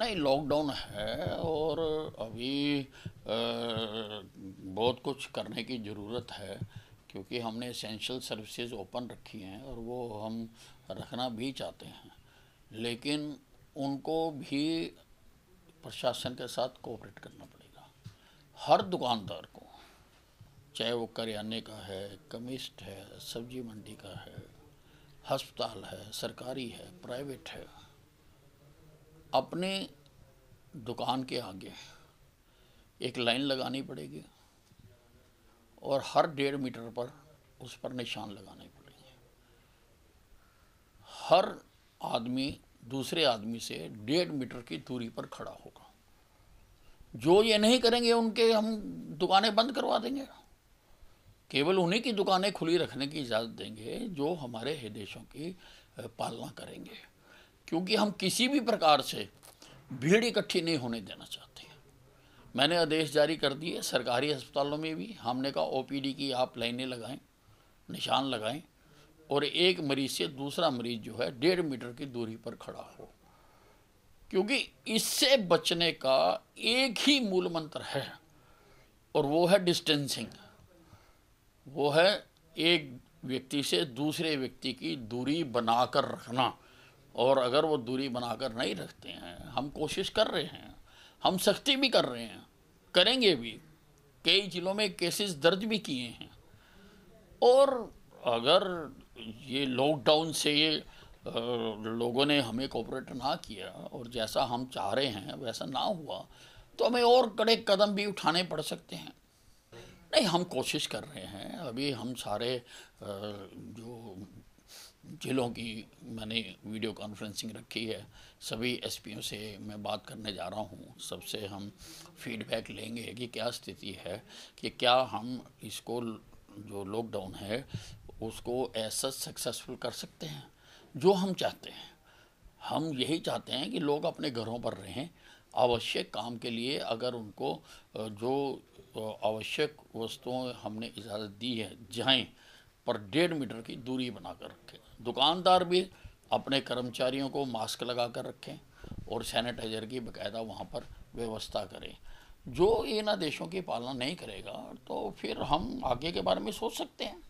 नहीं लॉकडाउन है और अभी बहुत कुछ करने की ज़रूरत है क्योंकि हमने इसेंशल सर्विसेज ओपन रखी हैं और वो हम रखना भी चाहते हैं लेकिन उनको भी प्रशासन के साथ कोऑपरेट करना पड़ेगा हर दुकानदार को चाहे वो करियाने का है कमिस्ट है सब्जी मंडी का है हस्पताल है सरकारी है प्राइवेट है अपने दुकान के आगे एक लाइन लगानी पड़ेगी और हर डेढ़ मीटर पर उस पर निशान लगाने पड़ेंगे हर आदमी दूसरे आदमी से डेढ़ मीटर की दूरी पर खड़ा होगा जो ये नहीं करेंगे उनके हम दुकानें बंद करवा देंगे केवल उन्हीं की दुकानें खुली रखने की इजाज़त देंगे जो हमारे हिदेशों की पालना करेंगे क्योंकि हम किसी भी प्रकार से भीड़ इकट्ठी नहीं होने देना चाहते हैं मैंने आदेश जारी कर दिए सरकारी अस्पतालों में भी हमने कहा ओपीडी की आप लाइनें लगाएं निशान लगाएं और एक मरीज से दूसरा मरीज जो है डेढ़ मीटर की दूरी पर खड़ा हो क्योंकि इससे बचने का एक ही मूल मंत्र है और वो है डिस्टेंसिंग वो है एक व्यक्ति से दूसरे व्यक्ति की दूरी बनाकर रखना और अगर वो दूरी बनाकर नहीं रखते हैं हम कोशिश कर रहे हैं हम सख्ती भी कर रहे हैं करेंगे भी कई ज़िलों में केसेस दर्ज भी किए हैं और अगर ये लॉकडाउन से ये लोगों ने हमें कॉपरेट ना किया और जैसा हम चाह रहे हैं वैसा ना हुआ तो हमें और कड़े कदम भी उठाने पड़ सकते हैं नहीं हम कोशिश कर रहे हैं अभी हम सारे जो जिलों की मैंने वीडियो कॉन्फ्रेंसिंग रखी है सभी एसपीओ से मैं बात करने जा रहा हूँ सबसे हम फीडबैक लेंगे कि क्या स्थिति है कि क्या हम इसको जो लॉकडाउन है उसको ऐसा सक्सेसफुल कर सकते हैं जो हम चाहते हैं हम यही चाहते हैं कि लोग अपने घरों पर रहें आवश्यक काम के लिए अगर उनको जो आवश्यक वस्तुओं हमने इजाज़त दी है जाएँ पर डेढ़ मीटर की दूरी बनाकर रखें दुकानदार भी अपने कर्मचारियों को मास्क लगा कर रखें और सैनिटाइजर की बकायदा वहाँ पर व्यवस्था करें जो इन आदेशों की पालना नहीं करेगा तो फिर हम आगे के बारे में सोच सकते हैं